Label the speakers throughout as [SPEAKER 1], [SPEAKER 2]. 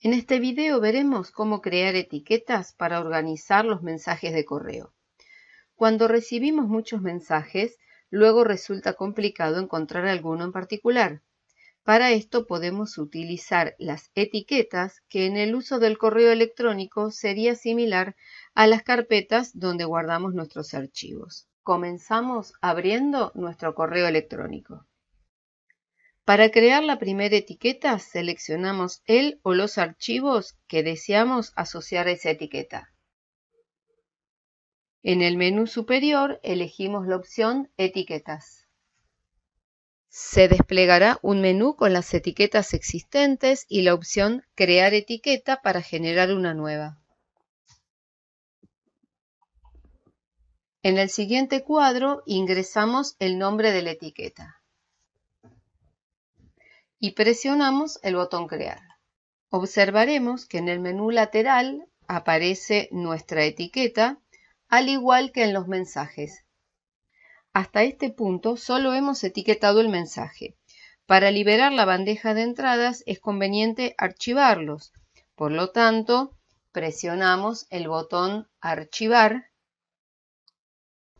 [SPEAKER 1] En este video veremos cómo crear etiquetas para organizar los mensajes de correo. Cuando recibimos muchos mensajes, luego resulta complicado encontrar alguno en particular. Para esto podemos utilizar las etiquetas que en el uso del correo electrónico sería similar a las carpetas donde guardamos nuestros archivos. Comenzamos abriendo nuestro correo electrónico. Para crear la primera etiqueta seleccionamos el o los archivos que deseamos asociar a esa etiqueta. En el menú superior elegimos la opción Etiquetas. Se desplegará un menú con las etiquetas existentes y la opción Crear etiqueta para generar una nueva. En el siguiente cuadro ingresamos el nombre de la etiqueta y presionamos el botón crear. Observaremos que en el menú lateral aparece nuestra etiqueta, al igual que en los mensajes. Hasta este punto solo hemos etiquetado el mensaje. Para liberar la bandeja de entradas es conveniente archivarlos. Por lo tanto, presionamos el botón archivar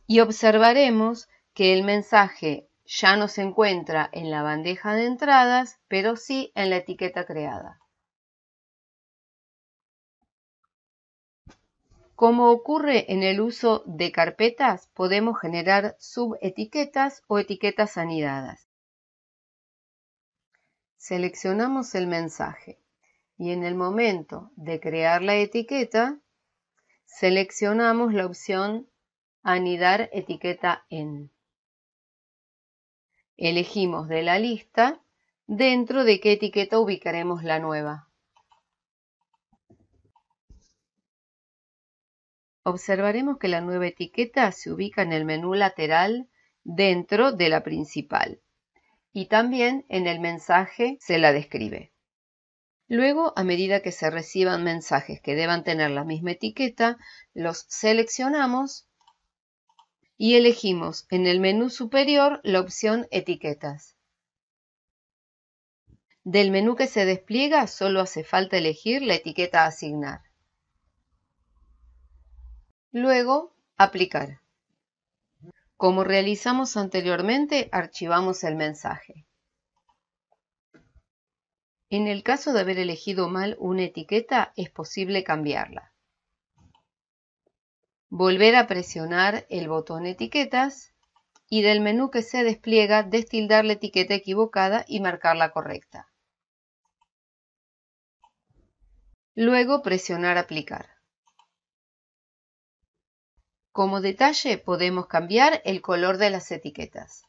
[SPEAKER 1] y observaremos que el mensaje ya no se encuentra en la bandeja de entradas, pero sí en la etiqueta creada. Como ocurre en el uso de carpetas, podemos generar subetiquetas o etiquetas anidadas. Seleccionamos el mensaje y en el momento de crear la etiqueta, seleccionamos la opción Anidar etiqueta en. Elegimos de la lista dentro de qué etiqueta ubicaremos la nueva. Observaremos que la nueva etiqueta se ubica en el menú lateral dentro de la principal y también en el mensaje se la describe. Luego, a medida que se reciban mensajes que deban tener la misma etiqueta, los seleccionamos y elegimos en el menú superior la opción Etiquetas. Del menú que se despliega solo hace falta elegir la etiqueta Asignar. Luego, Aplicar. Como realizamos anteriormente, archivamos el mensaje. En el caso de haber elegido mal una etiqueta, es posible cambiarla. Volver a presionar el botón etiquetas y del menú que se despliega destildar la etiqueta equivocada y marcar la correcta. Luego presionar aplicar. Como detalle podemos cambiar el color de las etiquetas.